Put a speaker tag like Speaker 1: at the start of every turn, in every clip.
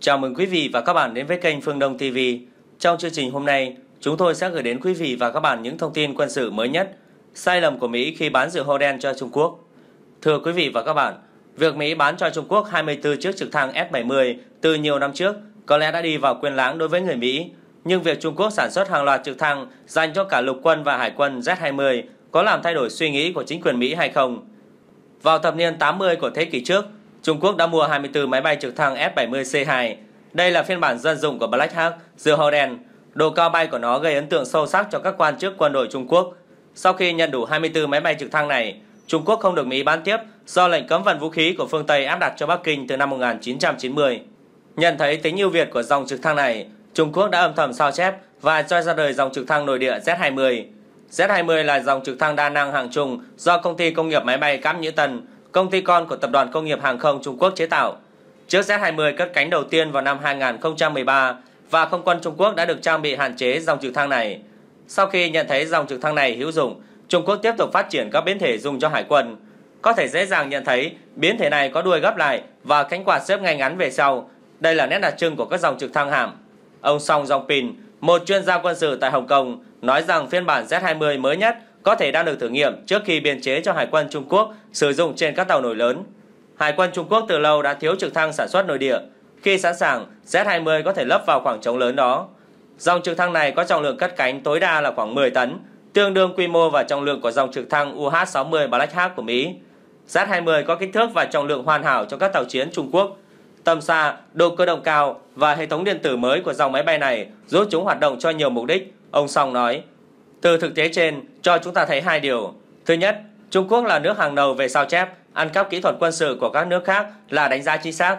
Speaker 1: Chào mừng quý vị và các bạn đến với kênh Phương Đông TV. Trong chương trình hôm nay, chúng tôi sẽ gửi đến quý vị và các bạn những thông tin quân sự mới nhất, sai lầm của Mỹ khi bán rượu hô đen cho Trung Quốc. Thưa quý vị và các bạn, việc Mỹ bán cho Trung Quốc 24 chiếc trực thăng S-70 từ nhiều năm trước có lẽ đã đi vào quên lãng đối với người Mỹ, nhưng việc Trung Quốc sản xuất hàng loạt trực thăng dành cho cả lục quân và hải quân Z-20 có làm thay đổi suy nghĩ của chính quyền Mỹ hay không? Vào thập niên 80 của thế kỷ trước, Trung Quốc đã mua 24 máy bay trực thăng F-70C2. Đây là phiên bản dân dụng của Black Hawk giữa Holden. Độ cao bay của nó gây ấn tượng sâu sắc cho các quan chức quân đội Trung Quốc. Sau khi nhận đủ 24 máy bay trực thăng này, Trung Quốc không được Mỹ bán tiếp do lệnh cấm vận vũ khí của phương Tây áp đặt cho Bắc Kinh từ năm 1990. Nhận thấy tính ưu việt của dòng trực thăng này, Trung Quốc đã âm thầm sao chép và cho ra đời dòng trực thăng nội địa Z-20. Z-20 là dòng trực thăng đa năng hàng trung do công ty công nghiệp máy bay Cáp Nhĩ Tân công ty con của Tập đoàn Công nghiệp Hàng không Trung Quốc chế tạo. Chiếc Z-20 cất cánh đầu tiên vào năm 2013 và không quân Trung Quốc đã được trang bị hạn chế dòng trực thăng này. Sau khi nhận thấy dòng trực thăng này hữu dụng, Trung Quốc tiếp tục phát triển các biến thể dùng cho hải quân. Có thể dễ dàng nhận thấy biến thể này có đuôi gấp lại và cánh quạt xếp ngay ngắn về sau. Đây là nét đặc trưng của các dòng trực thăng hạm. Ông Song Dongpin, một chuyên gia quân sự tại Hồng Kông, nói rằng phiên bản Z-20 mới nhất có thể đang được thử nghiệm trước khi biên chế cho Hải quân Trung Quốc sử dụng trên các tàu nổi lớn. Hải quân Trung Quốc từ lâu đã thiếu trực thăng sản xuất nội địa. Khi sẵn sàng, Z-20 có thể lấp vào khoảng trống lớn đó. Dòng trực thăng này có trọng lượng cất cánh tối đa là khoảng 10 tấn, tương đương quy mô và trọng lượng của dòng trực thăng UH-60 Black Hawk của Mỹ. Z-20 có kích thước và trọng lượng hoàn hảo cho các tàu chiến Trung Quốc. Tầm xa, độ cơ động cao và hệ thống điện tử mới của dòng máy bay này giúp chúng hoạt động cho nhiều mục đích, ông Song nói. Từ thực tế trên cho chúng ta thấy hai điều. Thứ nhất, Trung Quốc là nước hàng đầu về sao chép, ăn cắp kỹ thuật quân sự của các nước khác là đánh giá chính xác.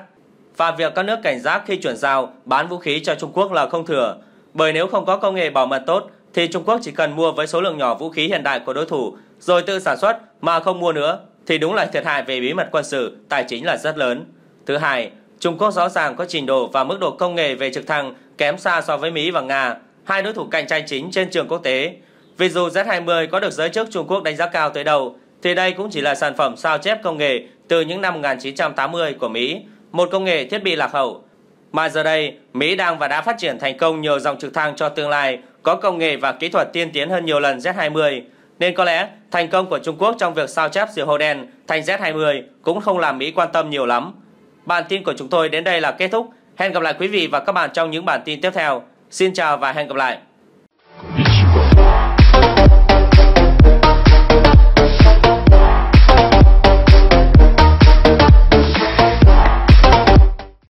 Speaker 1: Và việc các nước cảnh giác khi chuyển giao bán vũ khí cho Trung Quốc là không thừa, bởi nếu không có công nghệ bảo mật tốt thì Trung Quốc chỉ cần mua với số lượng nhỏ vũ khí hiện đại của đối thủ rồi tự sản xuất mà không mua nữa thì đúng là thiệt hại về bí mật quân sự, tài chính là rất lớn. Thứ hai, Trung Quốc rõ ràng có trình độ và mức độ công nghệ về trực thăng kém xa so với Mỹ và Nga, hai đối thủ cạnh tranh chính trên trường quốc tế. Vì dù Z20 có được giới chức Trung Quốc đánh giá cao tới đầu, thì đây cũng chỉ là sản phẩm sao chép công nghệ từ những năm 1980 của Mỹ, một công nghệ thiết bị lạc hậu. Mà giờ đây, Mỹ đang và đã phát triển thành công nhiều dòng trực thăng cho tương lai có công nghệ và kỹ thuật tiên tiến hơn nhiều lần Z20, nên có lẽ thành công của Trung Quốc trong việc sao chép diều hâu đen thành Z20 cũng không làm Mỹ quan tâm nhiều lắm. Bản tin của chúng tôi đến đây là kết thúc. Hẹn gặp lại quý vị và các bạn trong những bản tin tiếp theo. Xin chào và hẹn gặp lại.